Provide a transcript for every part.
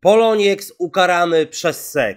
Poloniex ukarany przez SEC.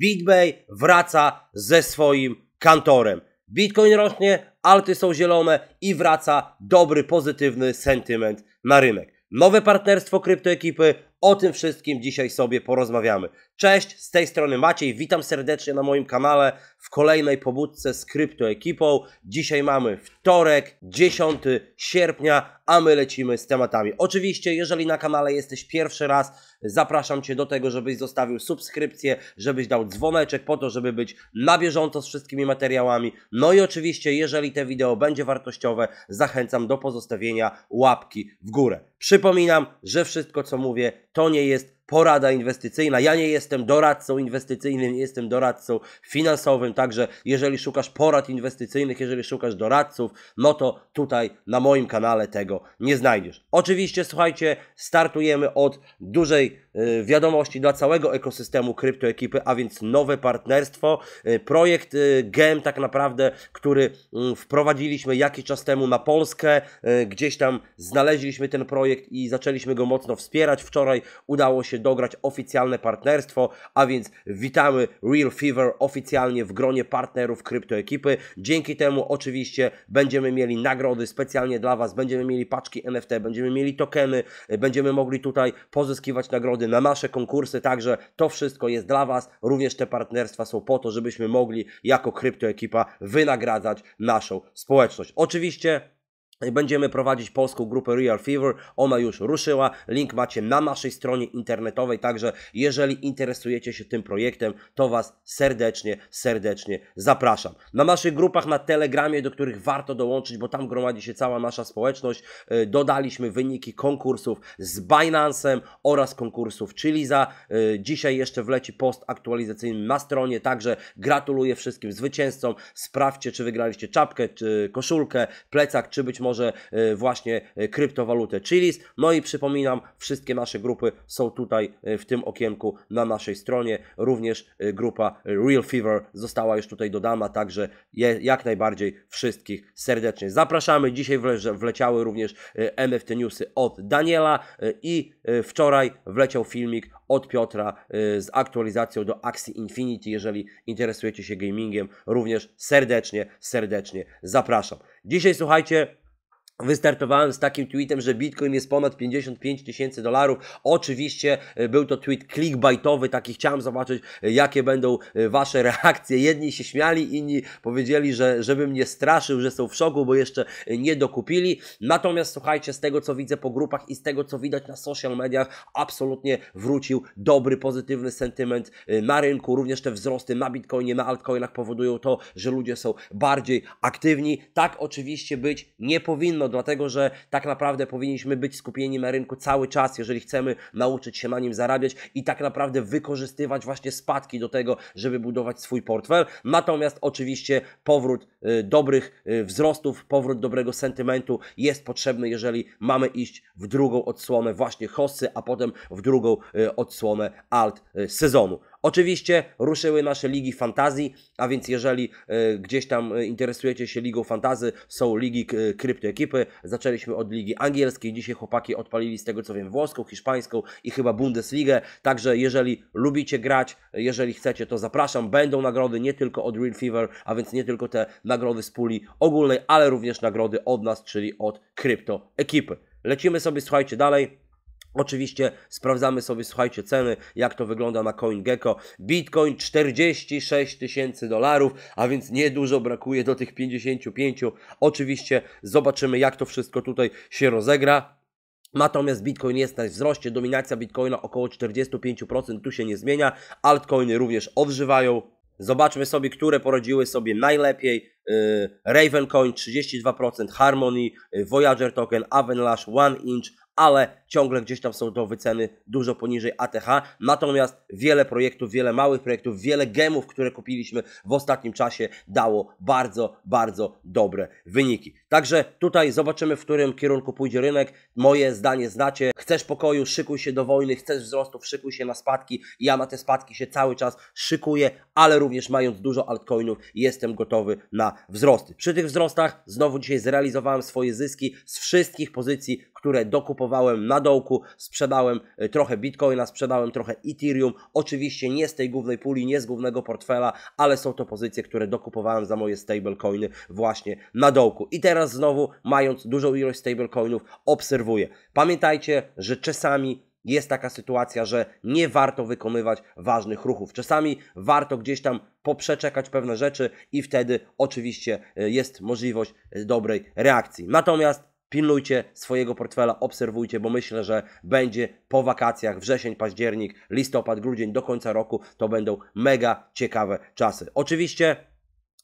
BitBay wraca ze swoim kantorem. Bitcoin rośnie, alty są zielone i wraca dobry, pozytywny sentyment na rynek. Nowe partnerstwo kryptoekipy, o tym wszystkim dzisiaj sobie porozmawiamy. Cześć, z tej strony Maciej, witam serdecznie na moim kanale w kolejnej pobudce z kryptoekipą. Dzisiaj mamy wtorek, 10 sierpnia, a my lecimy z tematami. Oczywiście, jeżeli na kanale jesteś pierwszy raz, zapraszam Cię do tego, żebyś zostawił subskrypcję, żebyś dał dzwoneczek po to, żeby być na bieżąco z wszystkimi materiałami. No i oczywiście, jeżeli te wideo będzie wartościowe, zachęcam do pozostawienia łapki w górę. Przypominam, że wszystko co mówię to nie jest porada inwestycyjna. Ja nie jestem doradcą inwestycyjnym, nie jestem doradcą finansowym, także jeżeli szukasz porad inwestycyjnych, jeżeli szukasz doradców, no to tutaj na moim kanale tego nie znajdziesz. Oczywiście, słuchajcie, startujemy od dużej Y, wiadomości dla całego ekosystemu kryptoekipy, a więc nowe partnerstwo, y, projekt y, GEM tak naprawdę, który mm, wprowadziliśmy jakiś czas temu na Polskę, gdzieś tam znaleźliśmy ten projekt i zaczęliśmy go mocno wspierać. Wczoraj udało się dograć oficjalne partnerstwo, a więc witamy Real Fever oficjalnie w gronie partnerów kryptoekipy. Dzięki temu oczywiście będziemy mieli nagrody specjalnie dla Was, będziemy mieli paczki NFT, będziemy mieli tokeny, będziemy mogli tutaj pozyskiwać nagrody nagrody, na nasze konkursy, także to wszystko jest dla Was. Również te partnerstwa są po to, żebyśmy mogli jako kryptoekipa wynagradzać naszą społeczność. Oczywiście Będziemy prowadzić polską grupę Real Fever. Ona już ruszyła. Link macie na naszej stronie internetowej. Także jeżeli interesujecie się tym projektem, to Was serdecznie, serdecznie zapraszam. Na naszych grupach na Telegramie, do których warto dołączyć, bo tam gromadzi się cała nasza społeczność, y, dodaliśmy wyniki konkursów z Binance'em oraz konkursów czyli za y, Dzisiaj jeszcze wleci post aktualizacyjny na stronie. Także gratuluję wszystkim zwycięzcom. Sprawdźcie, czy wygraliście czapkę, czy koszulkę, plecak, czy być może że właśnie e, kryptowalutę Chilis. No i przypominam, wszystkie nasze grupy są tutaj e, w tym okienku na naszej stronie. Również e, grupa Real Fever została już tutaj dodana, także jak najbardziej wszystkich serdecznie zapraszamy. Dzisiaj wleciały również MFT Newsy od Daniela i wczoraj wleciał filmik od Piotra z aktualizacją do Axie Infinity. Jeżeli interesujecie się gamingiem, również serdecznie, serdecznie zapraszam. Dzisiaj słuchajcie, Wystartowałem z takim tweetem, że Bitcoin jest ponad 55 tysięcy dolarów. Oczywiście e, był to tweet clickbaitowy, taki chciałem zobaczyć, e, jakie będą e, Wasze reakcje. Jedni się śmiali, inni powiedzieli, że żebym nie straszył, że są w szoku, bo jeszcze nie dokupili. Natomiast słuchajcie, z tego co widzę po grupach i z tego co widać na social mediach, absolutnie wrócił dobry, pozytywny sentyment na rynku. Również te wzrosty na Bitcoinie, na altcoinach powodują to, że ludzie są bardziej aktywni. Tak oczywiście być nie powinno dlatego że tak naprawdę powinniśmy być skupieni na rynku cały czas, jeżeli chcemy nauczyć się na nim zarabiać i tak naprawdę wykorzystywać właśnie spadki do tego, żeby budować swój portfel. Natomiast oczywiście powrót y, dobrych y, wzrostów, powrót dobrego sentymentu jest potrzebny, jeżeli mamy iść w drugą odsłonę właśnie hossy, a potem w drugą y, odsłonę alt sezonu. Oczywiście ruszyły nasze ligi fantazji, a więc jeżeli e, gdzieś tam e, interesujecie się ligą fantazji, są ligi e, kryptoekipy. Zaczęliśmy od ligi angielskiej, dzisiaj chłopaki odpalili z tego co wiem włoską, hiszpańską i chyba Bundesligę. Także jeżeli lubicie grać, jeżeli chcecie, to zapraszam. Będą nagrody nie tylko od Real Fever, a więc nie tylko te nagrody z puli ogólnej, ale również nagrody od nas, czyli od kryptoekipy. Lecimy sobie, słuchajcie, dalej. Oczywiście sprawdzamy sobie, słuchajcie, ceny, jak to wygląda na CoinGecko. Bitcoin 46 tysięcy dolarów, a więc niedużo brakuje do tych 55. Oczywiście zobaczymy, jak to wszystko tutaj się rozegra. Natomiast Bitcoin jest na wzroście, dominacja Bitcoina około 45%, tu się nie zmienia. Altcoiny również odżywają. Zobaczmy sobie, które poradziły sobie najlepiej. Y, Ravencoin 32%, Harmony, y, Voyager Token, Avalanche, One Inch, ale ciągle gdzieś tam są to wyceny dużo poniżej ATH. Natomiast wiele projektów, wiele małych projektów, wiele gemów, które kupiliśmy w ostatnim czasie dało bardzo, bardzo dobre wyniki. Także tutaj zobaczymy, w którym kierunku pójdzie rynek. Moje zdanie znacie. Chcesz pokoju, szykuj się do wojny, chcesz wzrostów, szykuj się na spadki. Ja na te spadki się cały czas szykuję, ale również mając dużo altcoinów jestem gotowy na wzrosty. Przy tych wzrostach znowu dzisiaj zrealizowałem swoje zyski z wszystkich pozycji które dokupowałem na dołku, sprzedałem y, trochę Bitcoina, sprzedałem trochę Ethereum, oczywiście nie z tej głównej puli, nie z głównego portfela, ale są to pozycje, które dokupowałem za moje stablecoiny właśnie na dołku. I teraz znowu, mając dużą ilość stablecoinów, obserwuję. Pamiętajcie, że czasami jest taka sytuacja, że nie warto wykonywać ważnych ruchów. Czasami warto gdzieś tam poprzeczekać pewne rzeczy i wtedy oczywiście y, jest możliwość y, dobrej reakcji. Natomiast Pilnujcie swojego portfela, obserwujcie, bo myślę, że będzie po wakacjach wrzesień, październik, listopad, grudzień do końca roku to będą mega ciekawe czasy. Oczywiście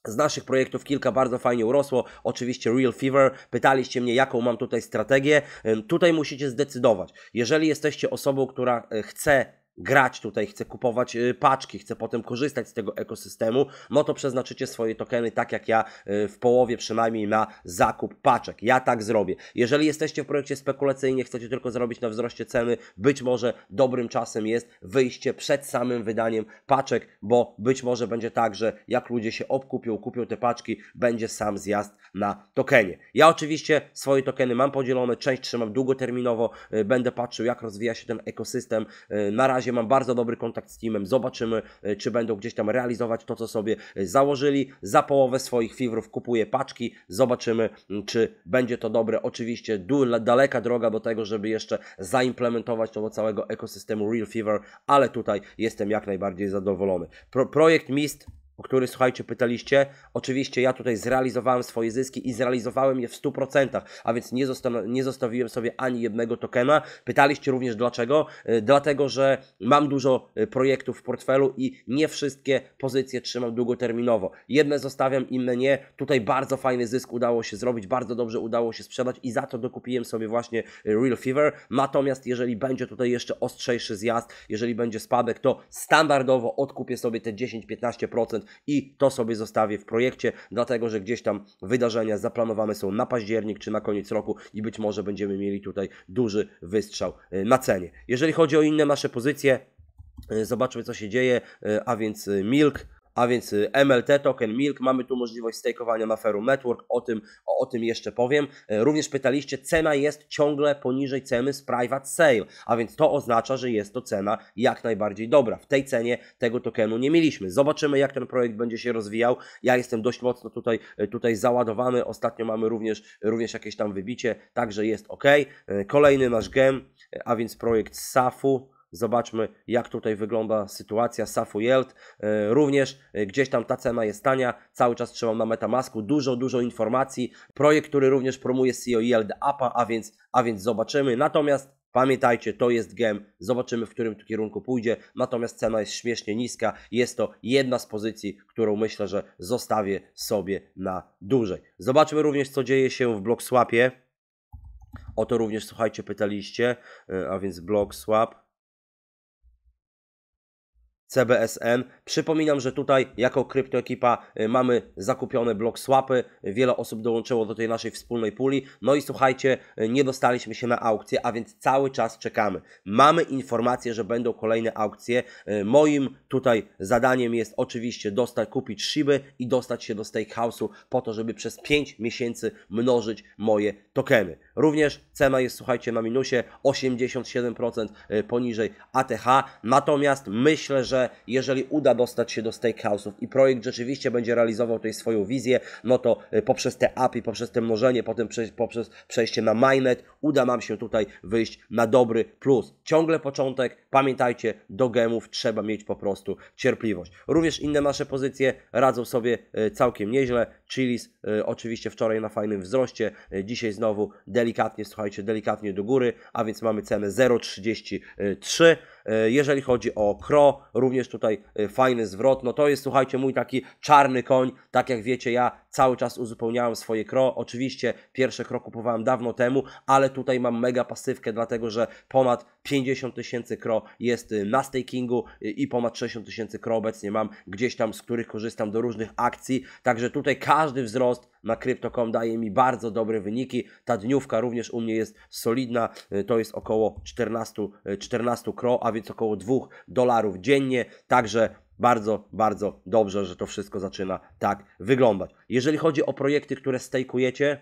z naszych projektów kilka bardzo fajnie urosło. Oczywiście Real Fever. Pytaliście mnie, jaką mam tutaj strategię. Tutaj musicie zdecydować. Jeżeli jesteście osobą, która e, chce grać tutaj, chce kupować y, paczki, chce potem korzystać z tego ekosystemu, no to przeznaczycie swoje tokeny tak jak ja y, w połowie przynajmniej na zakup paczek. Ja tak zrobię. Jeżeli jesteście w projekcie spekulacyjnie, chcecie tylko zarobić na wzroście ceny, być może dobrym czasem jest wyjście przed samym wydaniem paczek, bo być może będzie tak, że jak ludzie się obkupią, kupią te paczki, będzie sam zjazd na tokenie. Ja oczywiście swoje tokeny mam podzielone, część trzymam długoterminowo, y, będę patrzył jak rozwija się ten ekosystem. Na razie razie mam bardzo dobry kontakt z teamem, zobaczymy, e, czy będą gdzieś tam realizować to, co sobie e, założyli. Za połowę swoich fiwrów kupuję paczki, zobaczymy, czy będzie to dobre. Oczywiście daleka droga do tego, żeby jeszcze zaimplementować to do całego ekosystemu Real Fever, ale tutaj jestem jak najbardziej zadowolony. Pro projekt Mist o który słuchajcie pytaliście. Oczywiście ja tutaj zrealizowałem swoje zyski i zrealizowałem je w 100%, a więc nie, zosta nie zostawiłem sobie ani jednego tokena. Pytaliście również dlaczego? E, dlatego, że mam dużo e, projektów w portfelu i nie wszystkie pozycje trzymam długoterminowo. Jedne zostawiam, inne nie. Tutaj bardzo fajny zysk udało się zrobić, bardzo dobrze udało się sprzedać i za to dokupiłem sobie właśnie e, Real Fever. Natomiast jeżeli będzie tutaj jeszcze ostrzejszy zjazd, jeżeli będzie spadek, to standardowo odkupię sobie te 10-15% i to sobie zostawię w projekcie, dlatego że gdzieś tam wydarzenia zaplanowane są na październik czy na koniec roku i być może będziemy mieli tutaj duży wystrzał y, na cenie. Jeżeli chodzi o inne nasze pozycje, y, zobaczmy co się dzieje, y, a więc Milk a więc y, MLT, token Milk, mamy tu możliwość stakeowania na Ferum Network, o tym, o, o tym jeszcze powiem. Y, również pytaliście, cena jest ciągle poniżej ceny z private sale, a więc to oznacza, że jest to cena jak najbardziej dobra. W tej cenie tego tokenu nie mieliśmy. Zobaczymy, jak ten projekt będzie się rozwijał. Ja jestem dość mocno tutaj, y, tutaj załadowany. Ostatnio mamy również, również jakieś tam wybicie, także jest ok. Kolejny nasz gem, a więc projekt SAFU Zobaczmy, jak tutaj wygląda sytuacja Safu Yield. E, również e, gdzieś tam ta cena jest tania. Cały czas trzymam na Metamasku dużo, dużo informacji. Projekt, który również promuje CEO Yield a więc, a więc zobaczymy. Natomiast Pamiętajcie, to jest gem, zobaczymy w którym kierunku pójdzie, natomiast cena jest śmiesznie niska, jest to jedna z pozycji, którą myślę, że zostawię sobie na dłużej. Zobaczmy również, co dzieje się w BlockSwapie. O to również, słuchajcie, pytaliście, e, a więc BlockSwap. CBSN. Przypominam, że tutaj jako kryptoekipa y, mamy zakupione blok swapy. Wiele osób dołączyło do tej naszej wspólnej puli. No i słuchajcie, y, nie dostaliśmy się na aukcję, a więc cały czas czekamy. Mamy informację, że będą kolejne aukcje. Y, moim tutaj zadaniem jest oczywiście dostać, kupić Shiby i dostać się do Stakehouse'u po to, żeby przez 5 miesięcy mnożyć moje tokeny. Również cena jest, słuchajcie, na minusie 87% y, poniżej ATH. Natomiast myślę, że jeżeli uda dostać się do steakhouse'ów i projekt rzeczywiście będzie realizował tutaj swoją wizję, no to y, poprzez te API, poprzez te mnożenie, potem prze, poprzez przejście na mainnet uda nam się tutaj wyjść na dobry plus. Ciągle początek, pamiętajcie, do gemów trzeba mieć po prostu cierpliwość. Również inne nasze pozycje radzą sobie y, całkiem nieźle. Chilis oczywiście wczoraj na fajnym wzroście, dzisiaj znowu Deli delikatnie, słuchajcie, delikatnie do góry, a więc mamy cenę 0,33 E, jeżeli chodzi o Kro, również tutaj e, fajny zwrot. No to jest, słuchajcie, mój taki czarny koń. Tak jak wiecie, ja cały czas uzupełniałem swoje Kro. Oczywiście pierwsze Kro kupowałem dawno temu, ale tutaj mam mega pasywkę, dlatego że ponad 50 tysięcy Kro jest e, na stakingu i ponad 60 tysięcy Kro obecnie mam gdzieś tam, z których korzystam do różnych akcji. Także tutaj każdy wzrost na Crypto.com daje mi bardzo dobre wyniki. Ta dniówka również u mnie jest solidna, to jest około 14, 14 kro, a więc około 2 dolarów dziennie. Także bardzo, bardzo dobrze, że to wszystko zaczyna tak wyglądać. Jeżeli chodzi o projekty, które stejkujecie,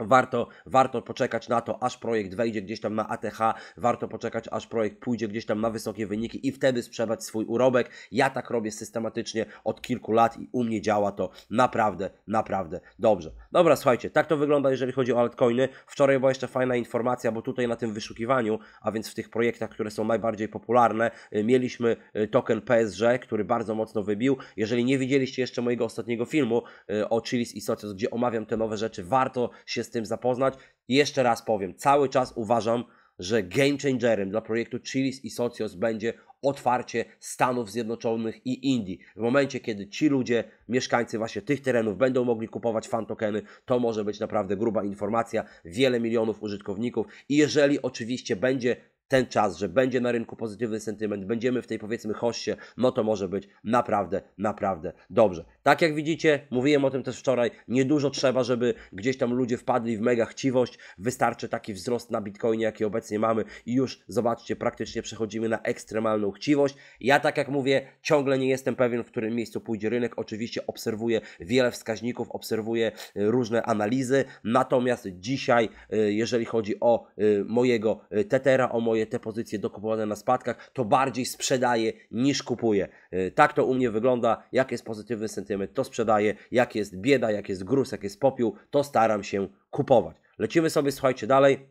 Warto, warto poczekać na to, aż projekt wejdzie gdzieś tam na ATH, warto poczekać, aż projekt pójdzie gdzieś tam na wysokie wyniki i wtedy sprzedać swój urobek. Ja tak robię systematycznie od kilku lat i u mnie działa to naprawdę, naprawdę dobrze. Dobra, słuchajcie, tak to wygląda, jeżeli chodzi o altcoiny. Wczoraj była jeszcze fajna informacja, bo tutaj na tym wyszukiwaniu, a więc w tych projektach, które są najbardziej popularne, y, mieliśmy y, token PSG, który bardzo mocno wybił. Jeżeli nie widzieliście jeszcze mojego ostatniego filmu y, o Chilis i Socios, gdzie omawiam te nowe rzeczy, warto się z tym zapoznać. I jeszcze raz powiem, cały czas uważam, że game changerem dla projektu Chilis i Socios będzie otwarcie Stanów Zjednoczonych i Indii. W momencie, kiedy ci ludzie, mieszkańcy właśnie tych terenów będą mogli kupować fantokeny, to może być naprawdę gruba informacja, wiele milionów użytkowników i jeżeli oczywiście będzie ten czas, że będzie na rynku pozytywny sentyment, będziemy w tej powiedzmy hoście, no to może być naprawdę, naprawdę dobrze. Tak jak widzicie, mówiłem o tym też wczoraj, niedużo trzeba, żeby gdzieś tam ludzie wpadli w mega chciwość, wystarczy taki wzrost na Bitcoinie, jaki obecnie mamy i już zobaczcie, praktycznie przechodzimy na ekstremalną chciwość. Ja tak jak mówię, ciągle nie jestem pewien, w którym miejscu pójdzie rynek, oczywiście obserwuję wiele wskaźników, obserwuję y, różne analizy, natomiast dzisiaj, y, jeżeli chodzi o y, mojego Tetera, o moje kupuje te pozycje dokupowane na spadkach, to bardziej sprzedaje niż kupuje. Tak to u mnie wygląda. Jak jest pozytywny sentyment, to sprzedaję. Jak jest bieda, jak jest gruz, jak jest popiół, to staram się kupować. Lecimy sobie, słuchajcie, dalej.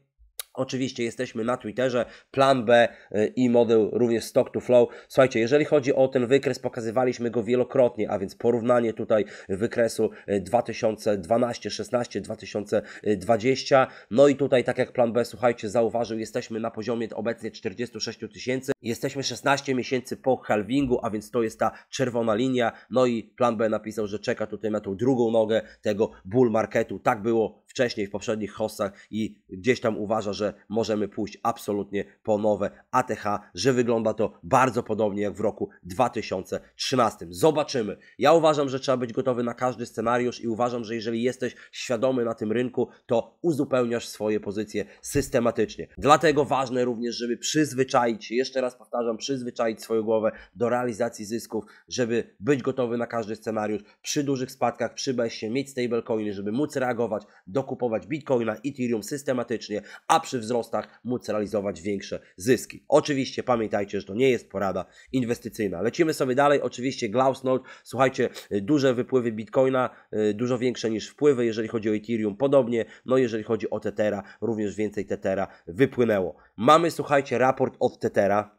Oczywiście jesteśmy na Twitterze, plan B y, i model również stock to flow. Słuchajcie, jeżeli chodzi o ten wykres, pokazywaliśmy go wielokrotnie, a więc porównanie tutaj wykresu 2012, 16, 2020. No i tutaj, tak jak plan B, słuchajcie, zauważył, jesteśmy na poziomie obecnie 46 tysięcy. Jesteśmy 16 miesięcy po halvingu, a więc to jest ta czerwona linia. No i plan B napisał, że czeka tutaj na tą drugą nogę tego bull marketu. Tak było wcześniej w poprzednich hossach i gdzieś tam uważa, że możemy pójść absolutnie po nowe ATH, że wygląda to bardzo podobnie jak w roku 2013. Zobaczymy. Ja uważam, że trzeba być gotowy na każdy scenariusz i uważam, że jeżeli jesteś świadomy na tym rynku, to uzupełniasz swoje pozycje systematycznie. Dlatego ważne również, żeby przyzwyczaić się jeszcze raz raz powtarzam, przyzwyczaić swoją głowę do realizacji zysków, żeby być gotowy na każdy scenariusz, przy dużych spadkach, przy się mieć stablecoiny, żeby móc reagować, dokupować Bitcoina, Ethereum systematycznie, a przy wzrostach móc realizować większe zyski. Oczywiście pamiętajcie, że to nie jest porada inwestycyjna. Lecimy sobie dalej, oczywiście Glausnode, słuchajcie, y, duże wypływy Bitcoina, y, dużo większe niż wpływy, jeżeli chodzi o Ethereum, podobnie, no jeżeli chodzi o Tetera, również więcej Tetera wypłynęło. Mamy, słuchajcie, raport od Tetera,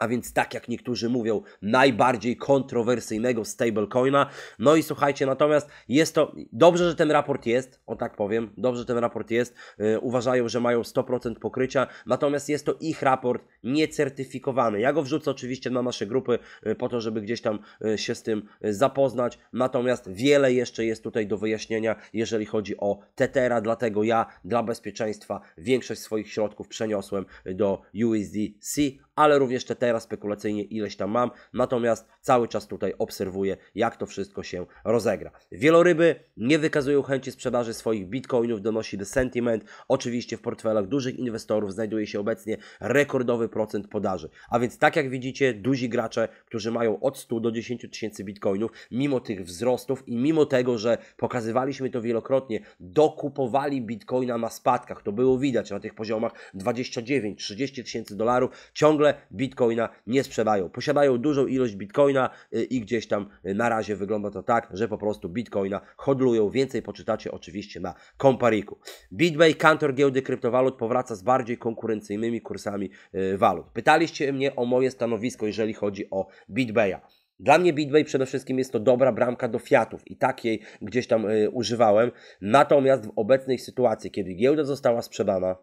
a więc tak jak niektórzy mówią, najbardziej kontrowersyjnego stablecoina. No i słuchajcie, natomiast jest to, dobrze, że ten raport jest, o tak powiem, dobrze, że ten raport jest. Yy, uważają, że mają 100% pokrycia, natomiast jest to ich raport niecertyfikowany. Ja go wrzucę oczywiście na nasze grupy yy, po to, żeby gdzieś tam yy, się z tym y, zapoznać. Natomiast wiele jeszcze jest tutaj do wyjaśnienia, jeżeli chodzi o Tetera, dlatego ja dla bezpieczeństwa większość swoich środków przeniosłem do USDC, ale również Tetera teraz spekulacyjnie ileś tam mam, natomiast cały czas tutaj obserwuję, jak to wszystko się rozegra. Wieloryby nie wykazują chęci sprzedaży swoich bitcoinów, donosi The Sentiment. Oczywiście w portfelach dużych inwestorów znajduje się obecnie rekordowy procent podaży. A więc tak jak widzicie, duzi gracze, którzy mają od 100 do 10 tysięcy bitcoinów, mimo tych wzrostów i mimo tego, że pokazywaliśmy to wielokrotnie, dokupowali bitcoina na spadkach. To było widać na tych poziomach 29-30 tysięcy dolarów. Ciągle bitcoin bitcoina nie sprzedają. Posiadają dużą ilość bitcoina y, i gdzieś tam y, na razie wygląda to tak, że po prostu bitcoina hodlują. Więcej poczytacie oczywiście na Compariku. Bitbay, kantor giełdy kryptowalut powraca z bardziej konkurencyjnymi kursami y, walut. Pytaliście mnie o moje stanowisko, jeżeli chodzi o Bitbaya. Dla mnie Bitway przede wszystkim jest to dobra bramka do fiatów i takiej gdzieś tam y, używałem. Natomiast w obecnej sytuacji, kiedy giełda została sprzedana,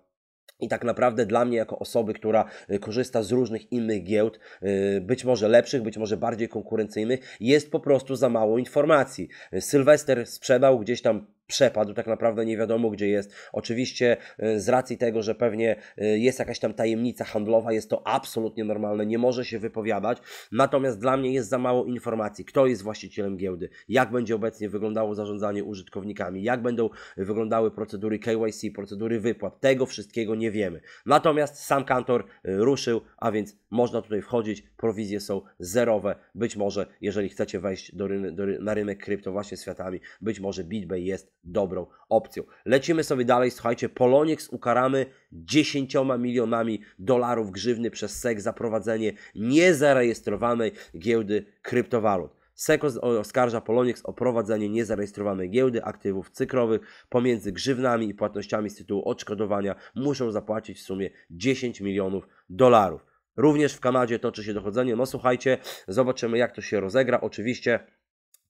i tak naprawdę dla mnie, jako osoby, która y, korzysta z różnych innych giełd, y, być może lepszych, być może bardziej konkurencyjnych, jest po prostu za mało informacji. Y, Sylwester sprzedał gdzieś tam przepadł, tak naprawdę nie wiadomo gdzie jest. Oczywiście e, z racji tego, że pewnie e, jest jakaś tam tajemnica handlowa, jest to absolutnie normalne, nie może się wypowiadać. Natomiast dla mnie jest za mało informacji, kto jest właścicielem giełdy, jak będzie obecnie wyglądało zarządzanie użytkownikami, jak będą wyglądały procedury KYC, procedury wypłat. Tego wszystkiego nie wiemy. Natomiast sam kantor e, ruszył, a więc można tutaj wchodzić, prowizje są zerowe. Być może, jeżeli chcecie wejść do do ry na rynek krypto właśnie światami, być może BitBay jest dobrą opcją. Lecimy sobie dalej, słuchajcie, Poloniex ukaramy 10 milionami dolarów grzywny przez SEC za prowadzenie niezarejestrowanej giełdy kryptowalut. SEC oskarża Poloniex o prowadzenie niezarejestrowanej giełdy aktywów cykrowych pomiędzy grzywnami i płatnościami z tytułu odszkodowania muszą zapłacić w sumie 10 milionów dolarów. Również w Kanadzie toczy się dochodzenie. No słuchajcie, zobaczymy jak to się rozegra. Oczywiście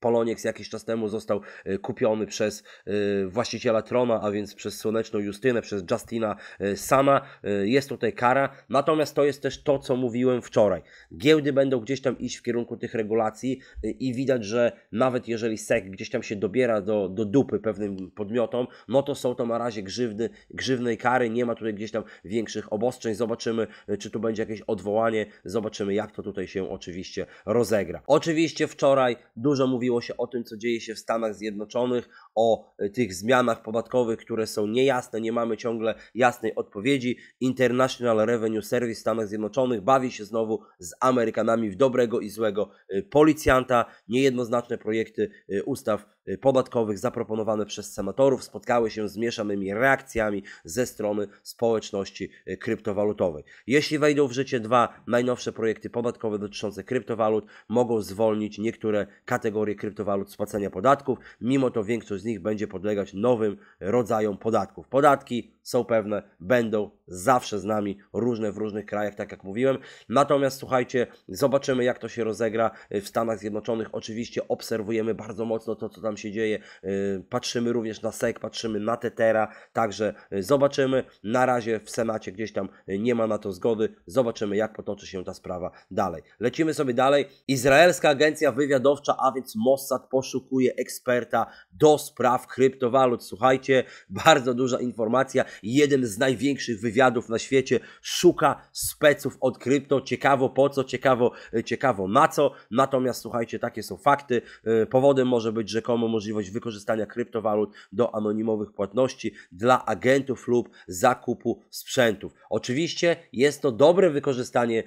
Poloniex jakiś czas temu został e, kupiony przez e, właściciela trona, a więc przez słoneczną Justynę, przez Justina e, Sama. Jest tutaj kara, natomiast to jest też to, co mówiłem wczoraj. Giełdy będą gdzieś tam iść w kierunku tych regulacji i widać, że nawet jeżeli SEC gdzieś tam się dobiera do, do dupy pewnym podmiotom, no to są to na razie grzywny, grzywnej kary, nie ma tutaj gdzieś tam większych obostrzeń. Zobaczymy, czy tu będzie jakieś odwołanie, zobaczymy jak to tutaj się oczywiście rozegra. Oczywiście wczoraj dużo mówiłem mówiło się o tym, co dzieje się w Stanach Zjednoczonych, o e, tych zmianach podatkowych, które są niejasne, nie mamy ciągle jasnej odpowiedzi. International Revenue Service w Stanach Zjednoczonych bawi się znowu z Amerykanami w dobrego i złego e, policjanta. Niejednoznaczne projekty e, ustaw Y, podatkowych zaproponowane przez senatorów spotkały się z mieszanymi reakcjami ze strony społeczności y, kryptowalutowej. Jeśli wejdą w życie dwa najnowsze projekty podatkowe dotyczące kryptowalut, mogą zwolnić niektóre kategorie kryptowalut z płacenia podatków, mimo to większość z nich będzie podlegać nowym rodzajom podatków. Podatki są pewne, będą zawsze z nami, różne w różnych krajach, tak jak mówiłem. Natomiast słuchajcie, zobaczymy jak to się rozegra w Stanach Zjednoczonych. Oczywiście obserwujemy bardzo mocno to, co tam się dzieje. Y, patrzymy również na SEC, patrzymy na Tetera, także y, zobaczymy. Na razie w Senacie gdzieś tam y, nie ma na to zgody. Zobaczymy jak potoczy się ta sprawa dalej. Lecimy sobie dalej. Izraelska agencja wywiadowcza, a więc Mossad poszukuje eksperta do spraw kryptowalut. Słuchajcie, bardzo duża informacja. Jeden z największych wywiadów wywiadów na świecie, szuka speców od krypto, ciekawo po co, ciekawo, e, ciekawo na co, natomiast słuchajcie, takie są fakty, e, powodem może być rzekomo możliwość wykorzystania kryptowalut do anonimowych płatności dla agentów lub zakupu sprzętów. Oczywiście jest to dobre wykorzystanie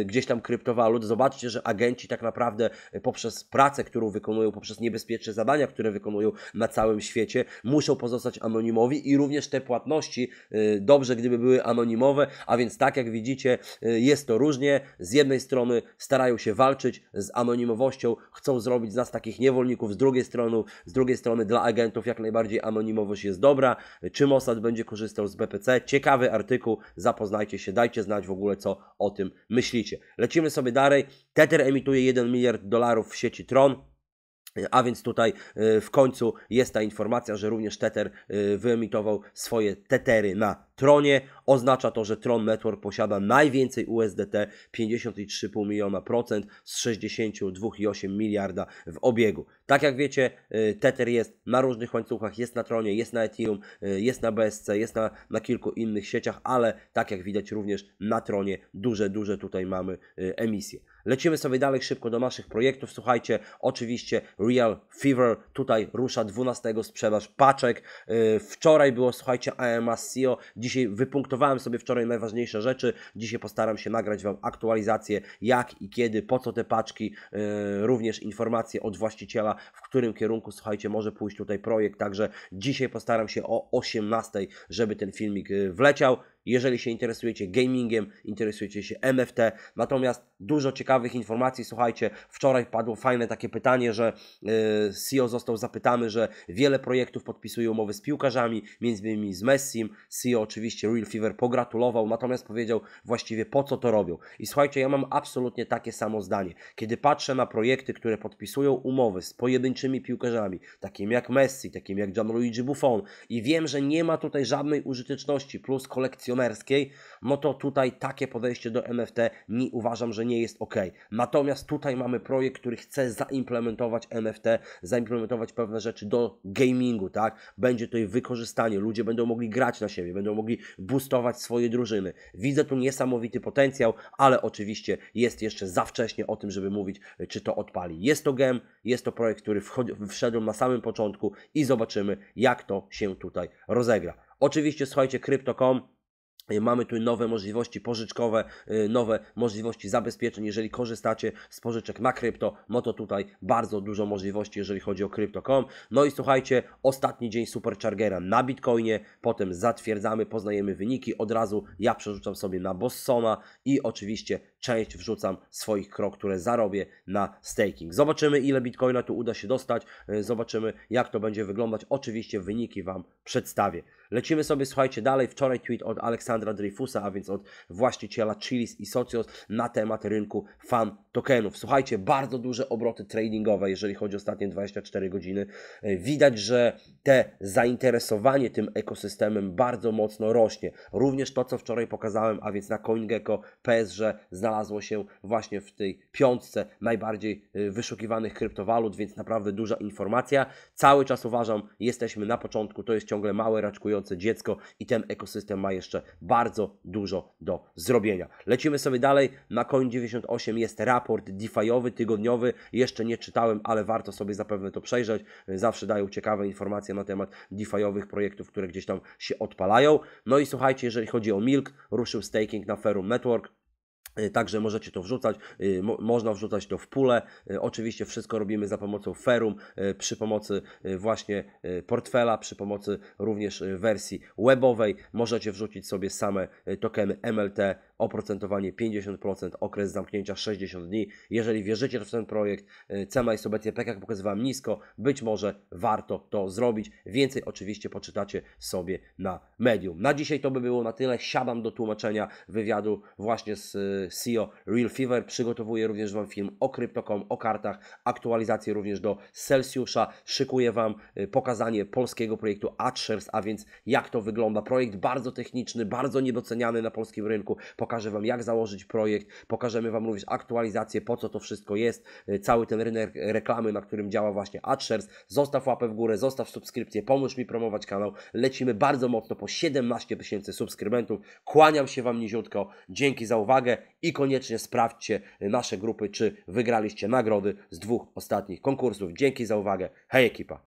e, gdzieś tam kryptowalut, zobaczcie, że agenci tak naprawdę poprzez pracę, którą wykonują, poprzez niebezpieczne zadania, które wykonują na całym świecie, muszą pozostać anonimowi i również te płatności, dobrze gdyby były były anonimowe, a więc tak jak widzicie, y, jest to różnie. Z jednej strony starają się walczyć z anonimowością, chcą zrobić z nas takich niewolników, z drugiej strony, z drugiej strony dla agentów jak najbardziej anonimowość jest dobra. Czy Mossad będzie korzystał z BPC? Ciekawy artykuł, zapoznajcie się, dajcie znać w ogóle co o tym myślicie. Lecimy sobie dalej. Tether emituje 1 miliard dolarów w sieci Tron. A więc tutaj y, w końcu jest ta informacja, że również Tether y, wyemitował swoje Tetery na Tronie. Oznacza to, że Tron Network posiada najwięcej USDT, 53,5 miliona procent z 62,8 miliarda w obiegu. Tak jak wiecie, y, Tether jest na różnych łańcuchach, jest na Tronie, jest na Ethereum, jest na BSC, jest na, na kilku innych sieciach, ale tak jak widać również na Tronie duże, duże tutaj mamy emisje. Lecimy sobie dalej szybko do naszych projektów. Słuchajcie, oczywiście Real Fever tutaj rusza 12 sprzedaż paczek. Y, wczoraj było, słuchajcie, AMA SEO. Dzisiaj wypunktowałem sobie wczoraj najważniejsze rzeczy. Dzisiaj postaram się nagrać Wam aktualizację, jak i kiedy, po co te paczki. Y, również informacje od właściciela, w którym kierunku, słuchajcie, może pójść tutaj projekt. Także dzisiaj postaram się o 18, żeby ten filmik y, wleciał jeżeli się interesujecie gamingiem, interesujecie się MFT. Natomiast dużo ciekawych informacji, słuchajcie, wczoraj padło fajne takie pytanie, że e, CEO został zapytany, że wiele projektów podpisuje umowy z piłkarzami, między innymi z Messim. CEO oczywiście Real Fever pogratulował, natomiast powiedział właściwie po co to robią. I słuchajcie, ja mam absolutnie takie samo zdanie. Kiedy patrzę na projekty, które podpisują umowy z pojedynczymi piłkarzami, takim jak Messi, takim jak Gianluigi Buffon i wiem, że nie ma tutaj żadnej użyteczności plus kolekcjonerstwa e no to tutaj takie podejście do NFT nie uważam, że nie jest ok. Natomiast tutaj mamy projekt, który chce zaimplementować NFT, zaimplementować pewne rzeczy do gamingu, tak? Będzie to ich wykorzystanie, ludzie będą mogli grać na siebie, będą mogli boostować swoje drużyny. Widzę tu niesamowity potencjał, ale oczywiście jest jeszcze za wcześnie o tym, żeby mówić, czy to odpali. Jest to gem, jest to projekt, który wszedł na samym początku i zobaczymy, jak to się tutaj rozegra. Oczywiście słuchajcie, Crypto.com Y, mamy tu nowe możliwości pożyczkowe, y, nowe możliwości zabezpieczeń, jeżeli korzystacie z pożyczek na krypto, no to tutaj bardzo dużo możliwości, jeżeli chodzi o krypto.com. No i słuchajcie, ostatni dzień Superchargera na Bitcoinie, potem zatwierdzamy, poznajemy wyniki, od razu ja przerzucam sobie na Bossona i oczywiście część wrzucam swoich krok, które zarobię na staking. Zobaczymy ile Bitcoina tu uda się dostać, y, zobaczymy jak to będzie wyglądać, oczywiście wyniki Wam przedstawię. Lecimy sobie, słuchajcie, dalej. Wczoraj tweet od Aleksandra Dreyfusa, a więc od właściciela Chilis i Socios na temat rynku fan tokenów. Słuchajcie, bardzo duże obroty tradingowe, jeżeli chodzi o ostatnie 24 godziny. E, widać, że te zainteresowanie tym ekosystemem bardzo mocno rośnie. Również to, co wczoraj pokazałem, a więc na CoinGecko że znalazło się właśnie w tej piątce najbardziej e, wyszukiwanych kryptowalut, więc naprawdę duża informacja. Cały czas uważam, jesteśmy na początku, to jest ciągle małe, raczkujące dziecko i ten ekosystem ma jeszcze bardzo dużo do zrobienia. Lecimy sobie dalej. Na coin 98 jest raport DeFi'owy, tygodniowy. Jeszcze nie czytałem, ale warto sobie zapewne to przejrzeć. Zawsze dają ciekawe informacje na temat DeFi'owych projektów, które gdzieś tam się odpalają. No i słuchajcie, jeżeli chodzi o Milk, ruszył staking na Ferrum Network Y, także możecie to wrzucać, y, można wrzucać to w pulę. Y, oczywiście wszystko robimy za pomocą Ferum, przy pomocy właśnie portfela, przy pomocy również wersji webowej. Możecie wrzucić sobie same tokeny MLT oprocentowanie 50%, okres zamknięcia 60 dni. Jeżeli wierzycie w ten projekt, cena jest obecnie, tak jak pokazywałem, nisko, być może warto to zrobić. Więcej oczywiście poczytacie sobie na medium. Na dzisiaj to by było na tyle. Siadam do tłumaczenia wywiadu właśnie z e, CEO Real Fever. Przygotowuję również Wam film o kryptokom, o kartach, aktualizację również do Celsjusza. Szykuję Wam e, pokazanie polskiego projektu Adshares, a więc jak to wygląda. Projekt bardzo techniczny, bardzo niedoceniany na polskim rynku pokażę Wam jak założyć projekt, pokażemy Wam również aktualizację, po co to wszystko jest, y, cały ten rynek reklamy, na którym działa właśnie AdShares. Zostaw łapę w górę, zostaw subskrypcję, pomóż mi promować kanał. Lecimy bardzo mocno po 17 tysięcy subskrybentów. Kłaniam się Wam niziutko, dzięki za uwagę i koniecznie sprawdźcie nasze grupy, czy wygraliście nagrody z dwóch ostatnich konkursów. Dzięki za uwagę, hej ekipa!